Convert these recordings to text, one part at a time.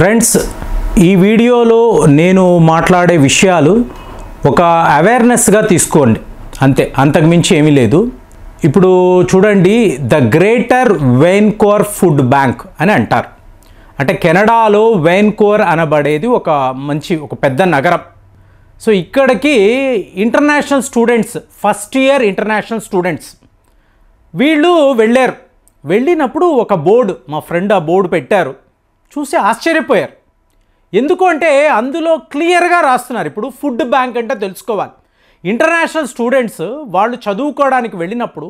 friends ఈ వీడియోలో నేను మాట్లాడే విషయాలు ఒక అవేర్నెస్గా తీసుకోండి అంతే అంతకుమించి ఏమీ లేదు ఇప్పుడు చూడండి the greater Vancouver food bank అని అంటారు అంటే కెనడాలో వెయిన్కోర్ అనబడేది ఒక మంచి ఒక పెద్ద నగరం సో ఇక్కడికి international students first year international students వీళ్ళు వెళ్ళారు వెళ్ళినప్పుడు ఒక బోర్డు మా ఫ్రెండ్ ఆ బోర్డు పెట్టారు చూసి ఆశ్చర్యపోయారు ఎందుకు అంటే అందులో క్లియర్గా రాస్తున్నారు ఇప్పుడు ఫుడ్ బ్యాంక్ అంటే తెలుసుకోవాలి ఇంటర్నేషనల్ స్టూడెంట్స్ వాళ్ళు చదువుకోవడానికి వెళ్ళినప్పుడు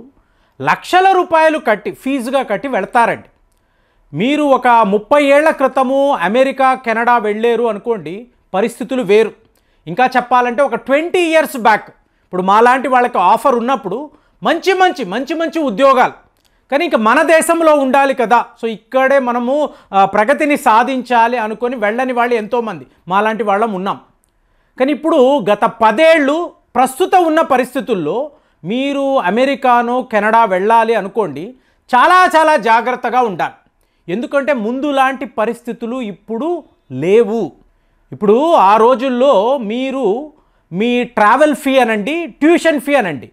లక్షల రూపాయలు కట్టి ఫీజుగా కట్టి వెళ్తారండి మీరు ఒక ముప్పై ఏళ్ల క్రితము అమెరికా కెనడా వెళ్ళారు అనుకోండి పరిస్థితులు వేరు ఇంకా చెప్పాలంటే ఒక ట్వంటీ ఇయర్స్ బ్యాక్ ఇప్పుడు మాలాంటి వాళ్ళకి ఆఫర్ ఉన్నప్పుడు మంచి మంచి మంచి మంచి ఉద్యోగాలు కానీ ఇంకా మన దేశంలో ఉండాలి కదా సో ఇక్కడే మనము ప్రగతిని సాధించాలి అనుకొని వెళ్ళని వాళ్ళు ఎంతోమంది మాలాంటి వాళ్ళం ఉన్నాం కానీ ఇప్పుడు గత పదేళ్ళు ప్రస్తుతం ఉన్న పరిస్థితుల్లో మీరు అమెరికాను కెనడా వెళ్ళాలి అనుకోండి చాలా చాలా జాగ్రత్తగా ఉండాలి ఎందుకంటే ముందు లాంటి పరిస్థితులు ఇప్పుడు లేవు ఇప్పుడు ఆ రోజుల్లో మీరు మీ ట్రావెల్ ఫీ అనండి ట్యూషన్ ఫీ అనండి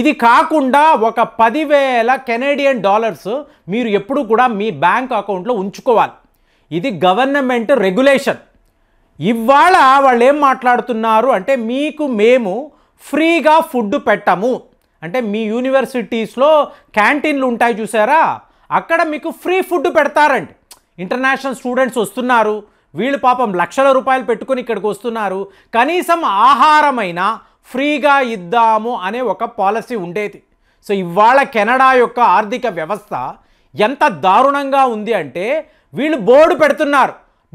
ఇది కాకుండా ఒక పదివేల కెనేడియన్ డాలర్స్ మీరు ఎప్పుడు కూడా మీ బ్యాంక్ అకౌంట్లో ఉంచుకోవాలి ఇది గవర్నమెంట్ రెగ్యులేషన్ ఇవాళ వాళ్ళు ఏం మాట్లాడుతున్నారు అంటే మీకు మేము ఫ్రీగా ఫుడ్ పెట్టము అంటే మీ యూనివర్సిటీస్లో క్యాంటీన్లు ఉంటాయి చూసారా అక్కడ మీకు ఫ్రీ ఫుడ్ పెడతారండి ఇంటర్నేషనల్ స్టూడెంట్స్ వస్తున్నారు వీళ్ళు పాపం లక్షల రూపాయలు పెట్టుకుని ఇక్కడికి వస్తున్నారు కనీసం ఆహారమైనా ఫ్రీగా ఇద్దాము అనే ఒక పాలసీ ఉండేది సో ఇవాళ కెనడా యొక్క ఆర్థిక వ్యవస్థ ఎంత దారుణంగా ఉంది అంటే వీళ్ళు బోర్డు పెడుతున్నారు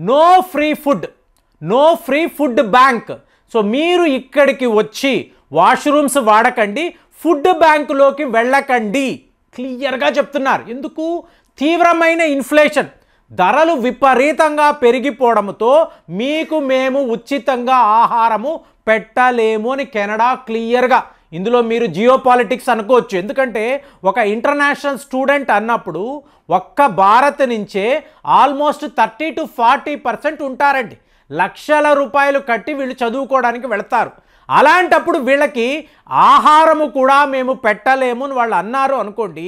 no free food no free food bank so మీరు ఇక్కడికి వచ్చి వాష్రూమ్స్ వాడకండి ఫుడ్ బ్యాంకులోకి వెళ్ళకండి క్లియర్గా చెప్తున్నారు ఎందుకు తీవ్రమైన ఇన్ఫ్లేషన్ ధరలు విపరీతంగా పెరిగిపోవడంతో మీకు మేము ఉచితంగా ఆహారము పెట్టలేము అని కెనడా క్లియర్గా ఇందులో మీరు జియో పాలిటిక్స్ అనుకోవచ్చు ఎందుకంటే ఒక ఇంటర్నేషనల్ స్టూడెంట్ అన్నప్పుడు ఒక్క భారత్ నుంచే almost thirty to forty percent ఉంటారండి లక్షల రూపాయలు కట్టి వీళ్ళు చదువుకోవడానికి వెళతారు అలాంటప్పుడు వీళ్ళకి ఆహారము కూడా మేము పెట్టలేము అని వాళ్ళు అన్నారు అనుకోండి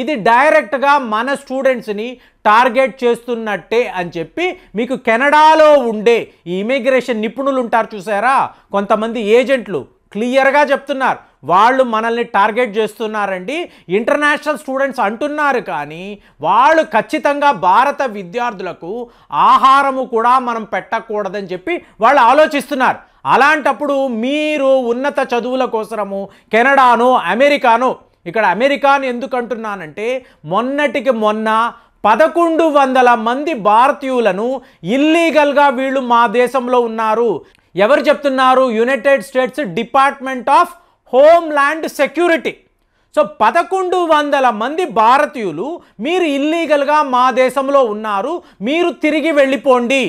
ఇది డైరెక్ట్గా మన స్టూడెంట్స్ని టార్గెట్ చేస్తున్నట్టే అని చెప్పి మీకు కెనడాలో ఉండే ఈ ఇమిగ్రేషన్ నిపుణులు ఉంటారు చూసారా కొంతమంది ఏజెంట్లు క్లియర్గా చెప్తున్నారు వాళ్ళు మనల్ని టార్గెట్ చేస్తున్నారండి ఇంటర్నేషనల్ స్టూడెంట్స్ అంటున్నారు కానీ వాళ్ళు ఖచ్చితంగా భారత విద్యార్థులకు ఆహారము కూడా మనం పెట్టకూడదని చెప్పి వాళ్ళు ఆలోచిస్తున్నారు అలాంటప్పుడు మీరు ఉన్నత చదువుల కోసము కెనడాను అమెరికాను ఇక్కడ అమెరికాను ఎందుకు అంటున్నానంటే మొన్నటికి మొన్న పదకొండు వందల మంది భారతీయులను ఇల్లీగల్గా వీళ్ళు మా దేశంలో ఉన్నారు ఎవరు చెప్తున్నారు United States Department of Homeland Security so పదకొండు వందల మంది భారతీయులు మీరు ఇల్లీగల్గా మా దేశంలో ఉన్నారు మీరు తిరిగి వెళ్ళిపోండి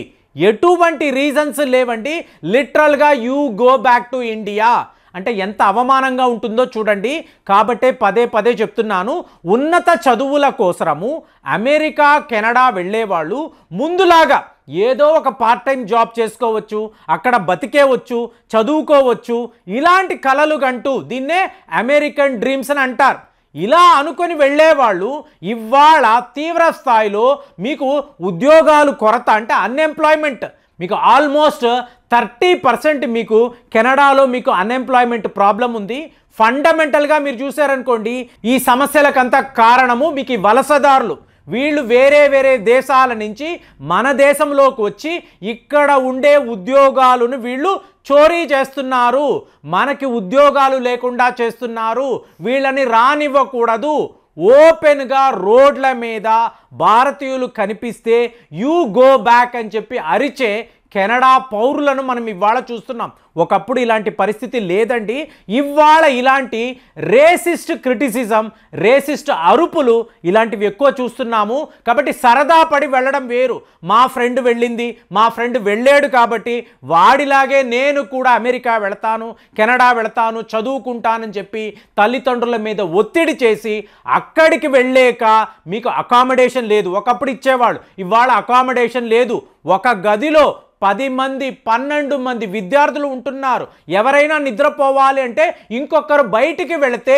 ఎటువంటి రీజన్స్ లేవండి లిటరల్గా you go back to India అంటే ఎంత అవమానంగా ఉంటుందో చూడండి కాబట్టే పదే పదే చెప్తున్నాను ఉన్నత చదువుల కోసరము అమెరికా కెనడా వెళ్ళేవాళ్ళు ముందులాగా ఏదో ఒక పార్ట్ టైం జాబ్ చేసుకోవచ్చు అక్కడ బతికేవచ్చు చదువుకోవచ్చు ఇలాంటి కళలు కంటూ దీన్నే అమెరికన్ డ్రీమ్స్ అని అంటారు ఇలా అనుకొని వెళ్ళేవాళ్ళు ఇవాళ తీవ్ర స్థాయిలో మీకు ఉద్యోగాలు కొరత అంటే అన్ఎంప్లాయ్మెంట్ మీకు ఆల్మోస్ట్ థర్టీ పర్సెంట్ మీకు కెనడాలో మీకు అన్ఎంప్లాయ్మెంట్ ప్రాబ్లం ఉంది ఫండమెంటల్గా మీరు చూసారనుకోండి ఈ సమస్యలకంతా కారణము మీకు వలసదారులు వీళ్ళు వేరే వేరే దేశాల నుంచి మన దేశంలోకి వచ్చి ఇక్కడ ఉండే ఉద్యోగాలను వీళ్ళు చోరీ చేస్తున్నారు మనకి ఉద్యోగాలు లేకుండా చేస్తున్నారు వీళ్ళని రానివ్వకూడదు ఓపెన్గా రోడ్ల మీద భారతీయులు కనిపిస్తే యూ గో బ్యాక్ అని చెప్పి అరిచే కెనడా పౌరులను మనం ఇవాళ చూస్తున్నాం ఒకప్పుడు ఇలాంటి పరిస్థితి లేదండి ఇవాళ ఇలాంటి రేసిస్ట్ క్రిటిసిజం రేసిస్ట్ అరుపులు ఇలాంటివి ఎక్కువ చూస్తున్నాము కాబట్టి సరదా పడి వెళ్ళడం వేరు మా ఫ్రెండ్ వెళ్ళింది మా ఫ్రెండ్ వెళ్ళాడు కాబట్టి వాడిలాగే నేను కూడా అమెరికా వెళతాను కెనడా వెళతాను చదువుకుంటానని చెప్పి తల్లిదండ్రుల మీద ఒత్తిడి చేసి అక్కడికి వెళ్ళాక మీకు అకామిడేషన్ లేదు ఒకప్పుడు ఇచ్చేవాడు ఇవాళ అకామిడేషన్ లేదు ఒక గదిలో పది మంది పన్నెండు మంది విద్యార్థులు ఉంటారు ఉంటున్నారు ఎవరైనా నిద్రపోవాలి అంటే ఇంకొకరు బయటికి వెళితే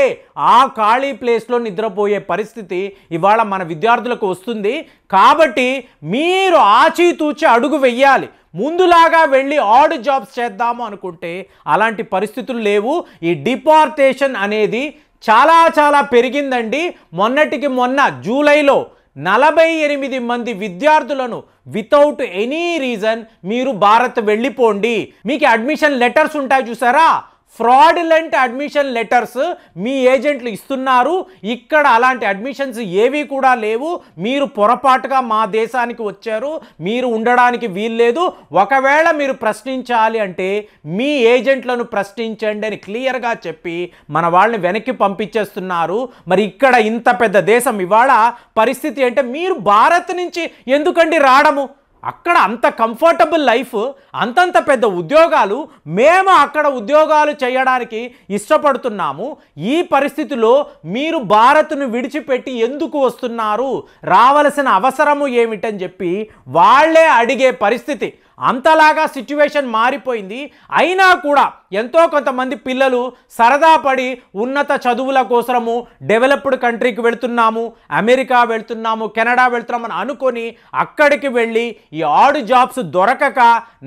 ఆ ఖాళీ ప్లేస్లో నిద్రపోయే పరిస్థితి ఇవాళ మన విద్యార్థులకు వస్తుంది కాబట్టి మీరు ఆచితూచి అడుగు వెయ్యాలి ముందులాగా వెళ్ళి ఆడ్ జాబ్స్ చేద్దాము అనుకుంటే అలాంటి పరిస్థితులు లేవు ఈ డిపార్టేషన్ అనేది చాలా చాలా పెరిగిందండి మొన్నటికి మొన్న జూలైలో నలభై ఎనిమిది మంది విద్యార్థులను వితౌట్ ఎనీ రీజన్ మీరు భారత్ వెళ్ళిపోండి మీకు అడ్మిషన్ లెటర్స్ ఉంటాయి చూసారా ఫ్రాడ్లెంట్ అడ్మిషన్ లెటర్స్ మీ ఏజెంట్లు ఇస్తున్నారు ఇక్కడ అలాంటి అడ్మిషన్స్ ఏవి కూడా లేవు మీరు పొరపాటుగా మా దేశానికి వచ్చారు మీరు ఉండడానికి వీల్లేదు ఒకవేళ మీరు ప్రశ్నించాలి అంటే మీ ఏజెంట్లను ప్రశ్నించండి అని క్లియర్గా చెప్పి మన వాళ్ళని వెనక్కి పంపించేస్తున్నారు మరి ఇక్కడ ఇంత పెద్ద దేశం ఇవాళ పరిస్థితి అంటే మీరు భారత్ నుంచి ఎందుకండి రావడము అక్కడ అంత కంఫర్టబుల్ లైఫ్ అంతంత పెద్ద ఉద్యోగాలు మేము అక్కడ ఉద్యోగాలు చేయడానికి ఇష్టపడుతున్నాము ఈ పరిస్థితిలో మీరు భారత్ను విడిచిపెట్టి ఎందుకు వస్తున్నారు రావలసిన అవసరము ఏమిటని చెప్పి వాళ్లే అడిగే పరిస్థితి అంతలాగా సిచ్యువేషన్ మారిపోయింది అయినా కూడా ఎంతో కొంతమంది పిల్లలు సరదా పడి ఉన్నత చదువుల కోసము డెవలప్డ్ కంట్రీకి వెళ్తున్నాము అమెరికా వెళ్తున్నాము కెనడా వెళ్తున్నామని అనుకొని అక్కడికి వెళ్ళి ఈ ఆడు జాబ్స్ దొరకక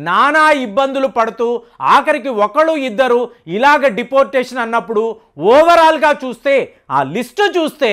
నానా ఇబ్బందులు పడుతూ ఆఖరికి ఒకళ్ళు ఇద్దరు ఇలాగ డిపోర్టేషన్ అన్నప్పుడు ఓవరాల్గా చూస్తే ఆ లిస్టు చూస్తే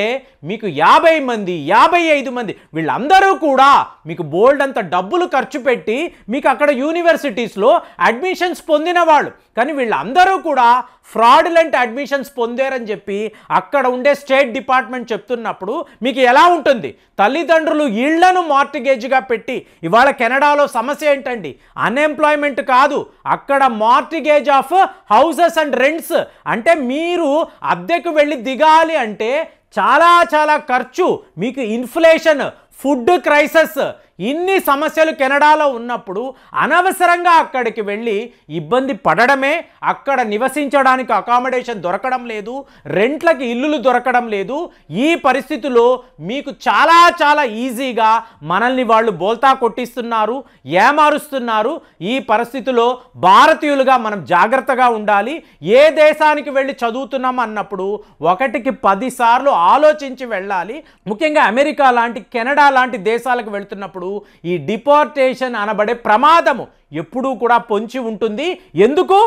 మీకు యాభై మంది యాభై ఐదు మంది వీళ్ళందరూ కూడా మీకు బోల్డ్ అంత డబ్బులు ఖర్చు పెట్టి మీకు అక్కడ యూనివర్సిటీస్లో అడ్మిషన్స్ పొందిన వాళ్ళు కానీ వీళ్ళందరూ కూడా ఫ్రాడులెంట్ అడ్మిషన్స్ పొందారని చెప్పి అక్కడ ఉండే స్టేట్ డిపార్ట్మెంట్ చెప్తున్నప్పుడు మీకు ఎలా ఉంటుంది తల్లిదండ్రులు ఇళ్లను మార్టిగేజ్గా పెట్టి ఇవాళ కెనడాలో సమస్య ఏంటండి అన్ఎంప్లాయ్మెంట్ కాదు అక్కడ mortgage of houses and rents అంటే మీరు అద్దెకు వెళ్ళి దిగాలి అంటే చాలా చాలా ఖర్చు మీకు ఇన్ఫ్లేషన్ ఫుడ్ క్రైసిస్ ఇన్ని సమస్యలు కెనడాలో ఉన్నప్పుడు అనవసరంగా అక్కడికి వెళ్ళి ఇబ్బంది పడడమే అక్కడ నివసించడానికి అకామిడేషన్ దొరకడం లేదు రెంట్లకి ఇల్లులు దొరకడం లేదు ఈ పరిస్థితిలో మీకు చాలా చాలా ఈజీగా మనల్ని వాళ్ళు బోల్తా కొట్టిస్తున్నారు ఏమారుస్తున్నారు ఈ పరిస్థితిలో భారతీయులుగా మనం జాగ్రత్తగా ఉండాలి ఏ దేశానికి వెళ్ళి చదువుతున్నాం అన్నప్పుడు ఒకటికి పదిసార్లు ఆలోచించి వెళ్ళాలి ముఖ్యంగా అమెరికా లాంటి కెనడా లాంటి దేశాలకు వెళ్తున్నప్పుడు ఈ డిపోర్టేషన్ అనబడే ప్రమాదము ఎప్పుడూ కూడా పొంచి ఉంటుంది ఎందుకు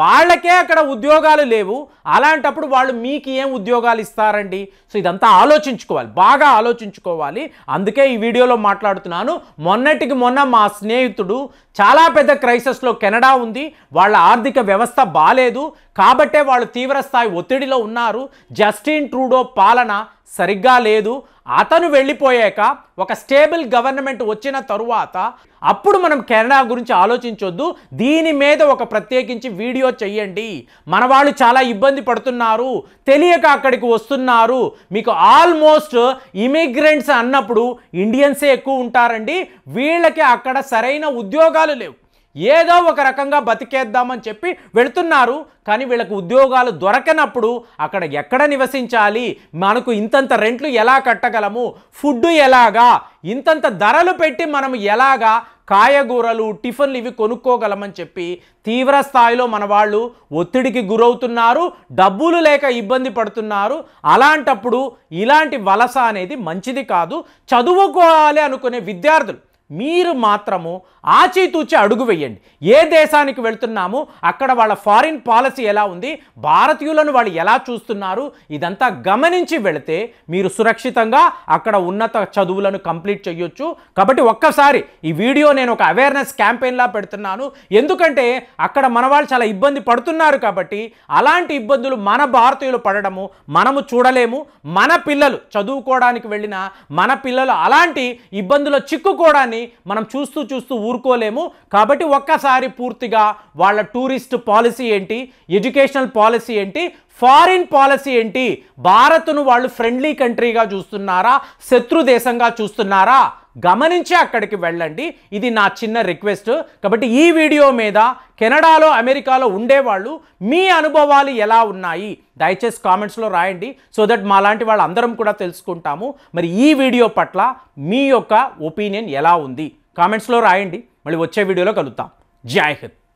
వాళ్ళకే అక్కడ ఉద్యోగాలు లేవు అలాంటప్పుడు వాళ్ళు మీకు ఏం ఉద్యోగాలు ఇస్తారండి సో ఇదంతా ఆలోచించుకోవాలి బాగా ఆలోచించుకోవాలి అందుకే ఈ వీడియోలో మాట్లాడుతున్నాను మొన్నటికి మొన్న మా స్నేహితుడు చాలా పెద్ద క్రైసిస్లో కెనడా ఉంది వాళ్ళ ఆర్థిక వ్యవస్థ బాగాలేదు కాబట్టే వాళ్ళు తీవ్రస్థాయి ఒత్తిడిలో ఉన్నారు జస్టిన్ ట్రూడో పాలన సరిగ్గా లేదు అతను వెళ్ళిపోయాక ఒక స్టేబుల్ గవర్నమెంట్ వచ్చిన తరువాత అప్పుడు మనం కెనడా గురించి ఆలోచించొద్దు దీని మీద ఒక ప్రత్యేకించి వీడియో చెయ్యండి మన వాళ్ళు చాలా ఇబ్బంది పడుతున్నారు తెలియక అక్కడికి వస్తున్నారు మీకు ఆల్మోస్ట్ ఇమిగ్రెంట్స్ అన్నప్పుడు ఇండియన్సే ఎక్కువ ఉంటారండి వీళ్ళకి అక్కడ సరైన ఉద్యోగాలు లేవు ఏదో ఒక రకంగా బతికేద్దామని చెప్పి వెళుతున్నారు కానీ వీళ్ళకు ఉద్యోగాలు దొరకనప్పుడు అక్కడ ఎక్కడ నివసించాలి మనకు ఇంతంత రెంట్లు ఎలా కట్టగలము ఫుడ్ ఎలాగా ఇంతంత ధరలు పెట్టి మనం ఎలాగా కాయగూరలు టిఫిన్లు ఇవి కొనుక్కోగలమని చెప్పి తీవ్ర స్థాయిలో మన వాళ్ళు ఒత్తిడికి గురవుతున్నారు డబ్బులు లేక ఇబ్బంది పడుతున్నారు అలాంటప్పుడు ఇలాంటి వలస అనేది మంచిది కాదు చదువుకోవాలి అనుకునే విద్యార్థులు మీరు మాత్రము ఆచితూచి అడుగు వేయండి ఏ దేశానికి వెళ్తున్నాము అక్కడ వాళ్ళ ఫారిన్ పాలసీ ఎలా ఉంది భారతీయులను వాళ్ళు ఎలా చూస్తున్నారు ఇదంతా గమనించి వెళితే మీరు సురక్షితంగా అక్కడ ఉన్నత చదువులను కంప్లీట్ చేయొచ్చు కాబట్టి ఒక్కసారి ఈ వీడియో నేను ఒక అవేర్నెస్ క్యాంపెయిన్లా పెడుతున్నాను ఎందుకంటే అక్కడ మన వాళ్ళు చాలా ఇబ్బంది పడుతున్నారు కాబట్టి అలాంటి ఇబ్బందులు మన భారతీయులు పడడము మనము చూడలేము మన పిల్లలు చదువుకోవడానికి వెళ్ళిన మన పిల్లలు అలాంటి ఇబ్బందులు చిక్కుకోవడాన్ని కానీ మనం చూస్తూ చూస్తూ ఊరుకోలేము కాబట్టి ఒక్కసారి పూర్తిగా వాళ్ళ టూరిస్ట్ పాలసీ ఏంటి ఎడ్యుకేషనల్ పాలసీ ఏంటి ఫారిన్ పాలసీ ఏంటి భారత్ను వాళ్ళు ఫ్రెండ్లీ కంట్రీగా చూస్తున్నారా శత్రు దేశంగా చూస్తున్నారా గమనించి అక్కడికి వెళ్ళండి ఇది నా చిన్న రిక్వెస్ట్ కాబట్టి ఈ వీడియో మీద కెనడాలో అమెరికాలో ఉండేవాళ్ళు మీ అనుభవాలు ఎలా ఉన్నాయి దయచేసి కామెంట్స్లో రాయండి సో దట్ మా లాంటి వాళ్ళందరం కూడా తెలుసుకుంటాము మరి ఈ వీడియో పట్ల మీ యొక్క ఒపీనియన్ ఎలా ఉంది కామెంట్స్లో రాయండి మళ్ళీ వచ్చే వీడియోలో కలుద్దాం జై హింద్